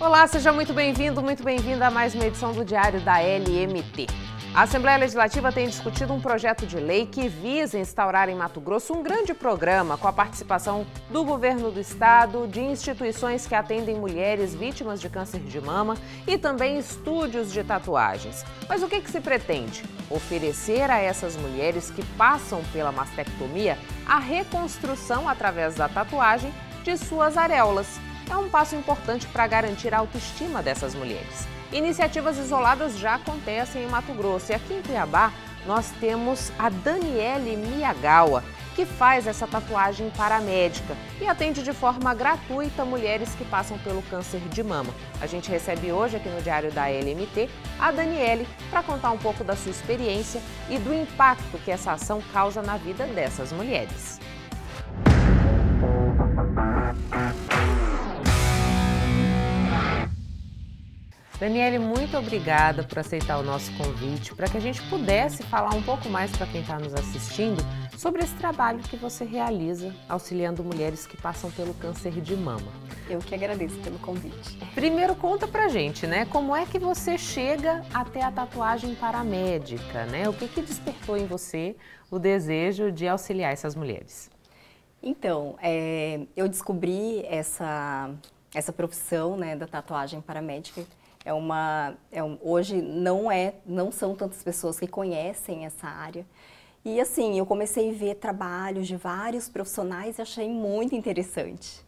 Olá, seja muito bem-vindo, muito bem-vinda a mais uma edição do Diário da LMT. A Assembleia Legislativa tem discutido um projeto de lei que visa instaurar em Mato Grosso um grande programa com a participação do governo do estado, de instituições que atendem mulheres vítimas de câncer de mama e também estúdios de tatuagens. Mas o que, que se pretende? Oferecer a essas mulheres que passam pela mastectomia a reconstrução através da tatuagem de suas areolas é um passo importante para garantir a autoestima dessas mulheres. Iniciativas isoladas já acontecem em Mato Grosso e aqui em Cuiabá nós temos a Daniele Miyagawa, que faz essa tatuagem paramédica e atende de forma gratuita mulheres que passam pelo câncer de mama. A gente recebe hoje aqui no Diário da LMT a Daniele para contar um pouco da sua experiência e do impacto que essa ação causa na vida dessas mulheres. Daniele, muito obrigada por aceitar o nosso convite, para que a gente pudesse falar um pouco mais para quem está nos assistindo sobre esse trabalho que você realiza auxiliando mulheres que passam pelo câncer de mama. Eu que agradeço pelo convite. Primeiro conta pra gente, né? Como é que você chega até a tatuagem paramédica, né? O que, que despertou em você o desejo de auxiliar essas mulheres? Então, é, eu descobri essa, essa profissão né, da tatuagem paramédica é uma, é um, hoje não é, não são tantas pessoas que conhecem essa área. E assim, eu comecei a ver trabalhos de vários profissionais e achei muito interessante.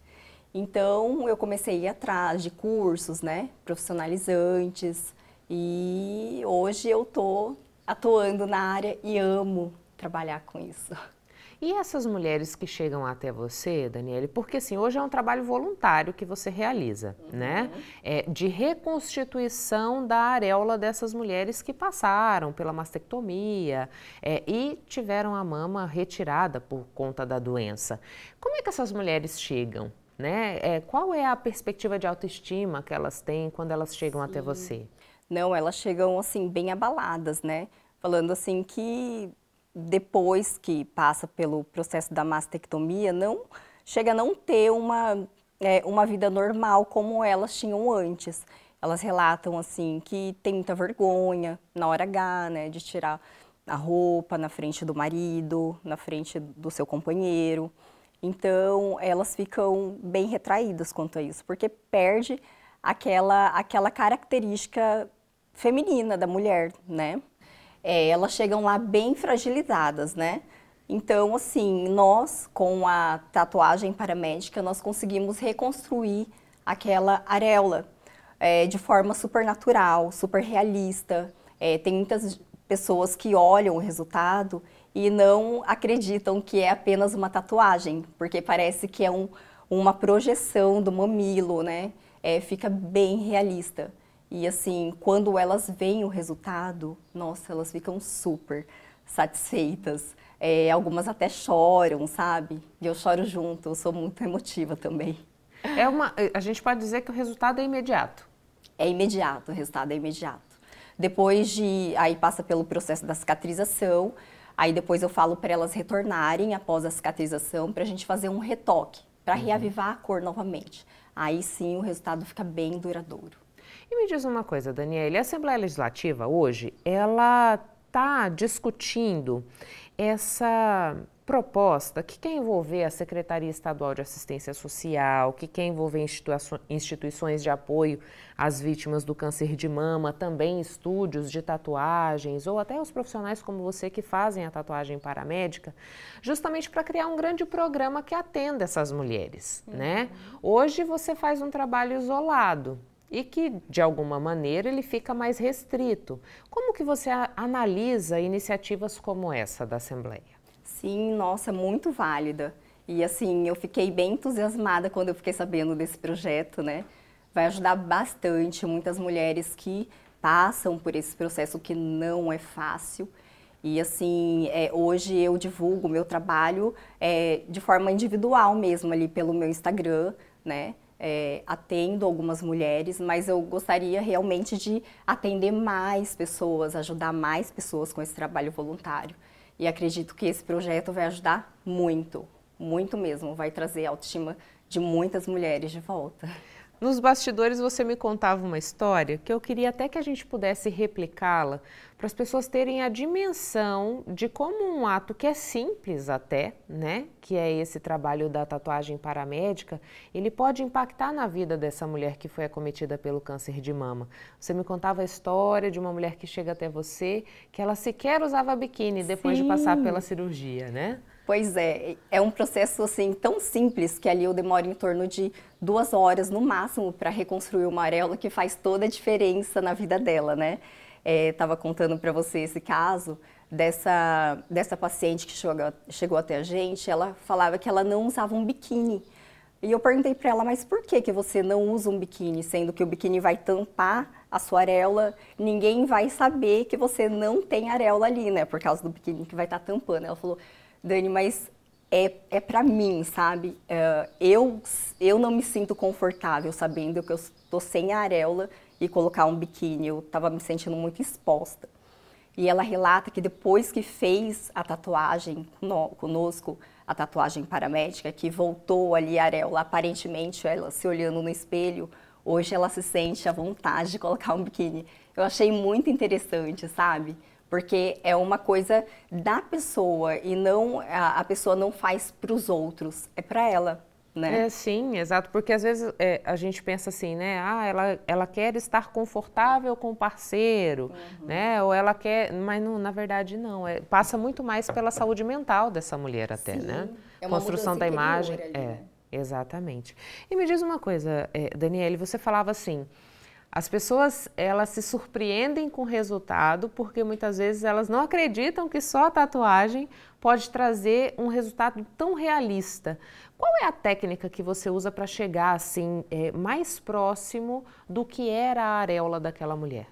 Então, eu comecei a ir atrás de cursos, né, profissionalizantes, e hoje eu tô atuando na área e amo trabalhar com isso. E essas mulheres que chegam até você, Daniele, porque assim, hoje é um trabalho voluntário que você realiza, uhum. né? É, de reconstituição da areola dessas mulheres que passaram pela mastectomia é, e tiveram a mama retirada por conta da doença. Como é que essas mulheres chegam? Né? É, qual é a perspectiva de autoestima que elas têm quando elas chegam Sim. até você? Não, elas chegam assim bem abaladas, né? Falando assim que depois que passa pelo processo da mastectomia, não chega a não ter uma, é, uma vida normal como elas tinham antes. Elas relatam assim que tem muita vergonha na hora H, né, de tirar a roupa na frente do marido, na frente do seu companheiro. Então, elas ficam bem retraídas quanto a isso, porque perde aquela aquela característica feminina da mulher, né? é, elas chegam lá bem fragilizadas, né? Então, assim, nós, com a tatuagem paramédica, nós conseguimos reconstruir aquela areola é, de forma super natural, super realista. É, tem muitas pessoas que olham o resultado e não acreditam que é apenas uma tatuagem, porque parece que é um, uma projeção do mamilo, né? É, fica bem realista. E assim, quando elas veem o resultado, nossa, elas ficam super satisfeitas. É, algumas até choram, sabe? E eu choro junto, eu sou muito emotiva também. É uma, a gente pode dizer que o resultado é imediato. É imediato, o resultado é imediato. Depois de, aí passa pelo processo da cicatrização, aí depois eu falo para elas retornarem após a cicatrização para a gente fazer um retoque, para uhum. reavivar a cor novamente. Aí sim o resultado fica bem duradouro. E me diz uma coisa, Daniela. a Assembleia Legislativa hoje, ela está discutindo essa proposta que quer envolver a Secretaria Estadual de Assistência Social, que quer envolver instituições de apoio às vítimas do câncer de mama, também estúdios de tatuagens ou até os profissionais como você que fazem a tatuagem paramédica, justamente para criar um grande programa que atenda essas mulheres, né? uhum. né? Hoje você faz um trabalho isolado, e que de alguma maneira ele fica mais restrito. Como que você analisa iniciativas como essa da Assembleia? Sim, nossa, muito válida. E assim, eu fiquei bem entusiasmada quando eu fiquei sabendo desse projeto, né? Vai ajudar bastante muitas mulheres que passam por esse processo que não é fácil. E assim, é, hoje eu divulgo meu trabalho é, de forma individual mesmo ali pelo meu Instagram, né? é, atendo algumas mulheres, mas eu gostaria realmente de atender mais pessoas, ajudar mais pessoas com esse trabalho voluntário. E acredito que esse projeto vai ajudar muito, muito mesmo, vai trazer a autoestima de muitas mulheres de volta. Nos bastidores você me contava uma história que eu queria até que a gente pudesse replicá-la para as pessoas terem a dimensão de como um ato que é simples até, né, que é esse trabalho da tatuagem paramédica, ele pode impactar na vida dessa mulher que foi acometida pelo câncer de mama. Você me contava a história de uma mulher que chega até você que ela sequer usava biquíni depois Sim. de passar pela cirurgia, né? Pois é, é um processo assim tão simples que ali eu demoro em torno de duas horas no máximo para reconstruir uma areola que faz toda a diferença na vida dela, né? Estava é, contando para você esse caso dessa, dessa paciente que chegou, chegou até a gente, ela falava que ela não usava um biquíni. E eu perguntei para ela, mas por que, que você não usa um biquíni, sendo que o biquíni vai tampar a sua areola? Ninguém vai saber que você não tem areola ali, né? Por causa do biquíni que vai estar tá tampando. Ela falou, Dani, mas é, é para mim, sabe? Uh, eu, eu não me sinto confortável sabendo que eu estou sem a areola e colocar um biquíni. Eu estava me sentindo muito exposta. E ela relata que depois que fez a tatuagem no, conosco, a tatuagem paramédica, que voltou ali a areola, aparentemente ela se olhando no espelho, hoje ela se sente à vontade de colocar um biquíni. Eu achei muito interessante, sabe? porque é uma coisa da pessoa e não a, a pessoa não faz para os outros, é para ela. Né? É, sim, exato, porque às vezes é, a gente pensa assim, né? Ah, ela, ela quer estar confortável com o parceiro, uhum. né? Ou ela quer, mas não, na verdade não. É, passa muito mais pela saúde mental dessa mulher até, sim. né? É Construção da imagem, ali, é, né? exatamente. E me diz uma coisa, é, Daniele, você falava assim. As pessoas elas se surpreendem com o resultado porque muitas vezes elas não acreditam que só a tatuagem pode trazer um resultado tão realista. Qual é a técnica que você usa para chegar assim é, mais próximo do que era a areola daquela mulher?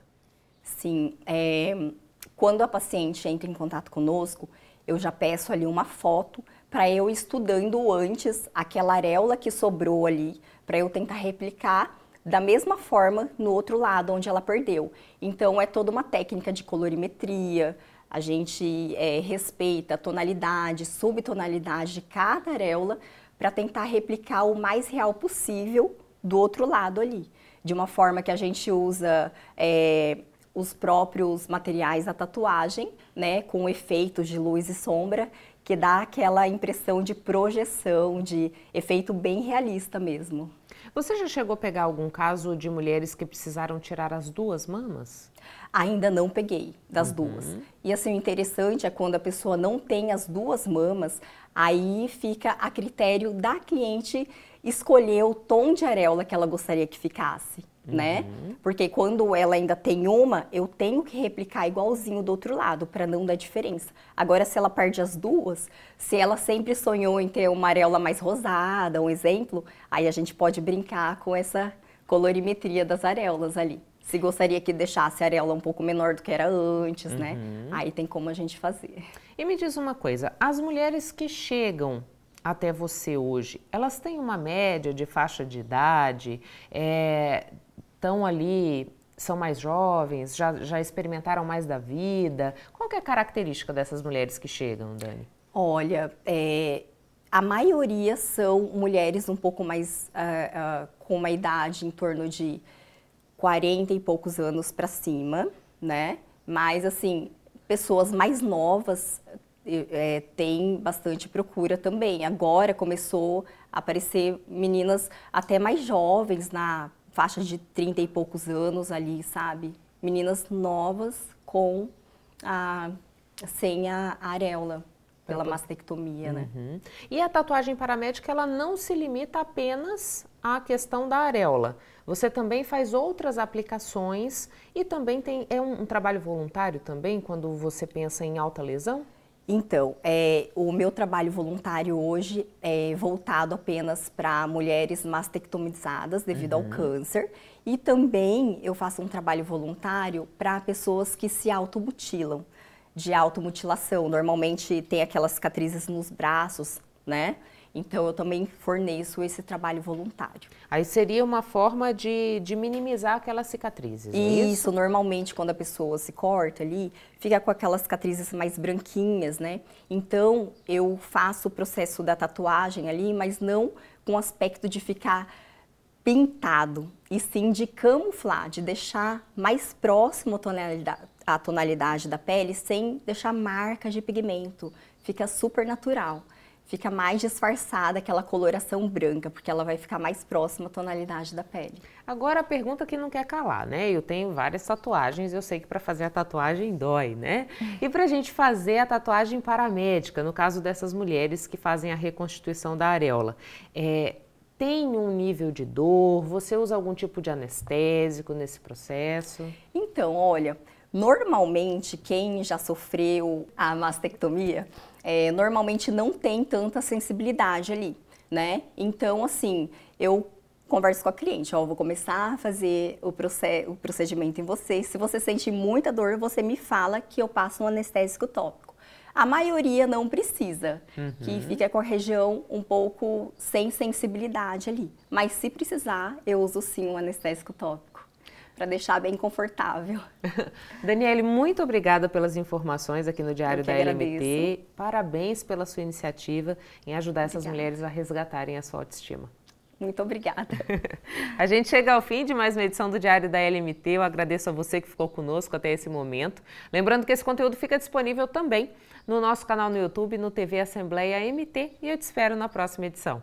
Sim, é, quando a paciente entra em contato conosco, eu já peço ali uma foto para eu estudando antes aquela areola que sobrou ali, para eu tentar replicar da mesma forma no outro lado onde ela perdeu. Então é toda uma técnica de colorimetria, a gente é, respeita a tonalidade, subtonalidade de cada areola para tentar replicar o mais real possível do outro lado ali. De uma forma que a gente usa é, os próprios materiais da tatuagem, né, com efeitos de luz e sombra, que dá aquela impressão de projeção, de efeito bem realista mesmo. Você já chegou a pegar algum caso de mulheres que precisaram tirar as duas mamas? Ainda não peguei das uhum. duas. E assim, o interessante é quando a pessoa não tem as duas mamas, aí fica a critério da cliente escolher o tom de areola que ela gostaria que ficasse né? Porque quando ela ainda tem uma, eu tenho que replicar igualzinho do outro lado para não dar diferença. Agora, se ela perde as duas, se ela sempre sonhou em ter uma areola mais rosada, um exemplo, aí a gente pode brincar com essa colorimetria das areolas ali. Se gostaria que deixasse a areola um pouco menor do que era antes, né? uhum. né? Aí tem como a gente fazer. E me diz uma coisa, as mulheres que chegam até você hoje, elas têm uma média de faixa de idade? É, estão ali, são mais jovens, já, já experimentaram mais da vida? Qual é a característica dessas mulheres que chegam, Dani? Olha, é, a maioria são mulheres um pouco mais uh, uh, com uma idade em torno de 40 e poucos anos para cima, né? Mas, assim, pessoas mais novas é, bastante procura também. Agora começou a aparecer meninas até mais jovens na faixa de 30 e poucos anos ali, sabe? Meninas novas com a sem a areola pela uhum. mastectomia, né? uhum. né? E a tatuagem paramédica ela não se limita apenas à questão da areola. Você também faz outras aplicações e também tem é um, um trabalho voluntário também quando você pensa em alta lesão? Então, é, o meu trabalho voluntário hoje é voltado apenas para mulheres mastectomizadas devido uhum. ao câncer. E também eu faço um trabalho voluntário para pessoas que se automutilam, de automutilação. Normalmente tem aquelas cicatrizes nos braços, né? Então, eu também forneço esse trabalho voluntário. Aí seria uma forma de, de minimizar aquelas cicatrizes, é isso, isso, normalmente quando a pessoa se corta ali, fica com aquelas cicatrizes mais branquinhas, né? Então, eu faço o processo da tatuagem ali, mas não com o aspecto de ficar pintado, e sim de camuflar, de deixar mais próximo a tonalidade, a tonalidade da pele sem deixar marca de pigmento. Fica super natural fica mais disfarçada aquela coloração branca, porque ela vai ficar mais próxima à tonalidade da pele. Agora a pergunta que não quer calar, né? Eu tenho várias tatuagens, eu sei que para fazer a tatuagem dói, né? E para a gente fazer a tatuagem paramédica, no caso dessas mulheres que fazem a reconstituição da areola, é, tem um nível de dor? Você usa algum tipo de anestésico nesse processo? Então, olha, Normalmente, quem já sofreu a mastectomia, é, normalmente não tem tanta sensibilidade ali, né? Então, assim, eu converso com a cliente, ó, vou começar a fazer o, proced o procedimento em você. Se você sente muita dor, você me fala que eu passo um anestésico tópico. A maioria não precisa, uhum. que fica com a região um pouco sem sensibilidade ali. Mas se precisar, eu uso sim um anestésico tópico para deixar bem confortável. Daniele, muito obrigada pelas informações aqui no Diário da LMT. Parabéns pela sua iniciativa em ajudar obrigada. essas mulheres a resgatarem a sua autoestima. Muito obrigada. a gente chega ao fim de mais uma edição do Diário da LMT. Eu agradeço a você que ficou conosco até esse momento. Lembrando que esse conteúdo fica disponível também no nosso canal no YouTube, no TV Assembleia MT. E eu te espero na próxima edição.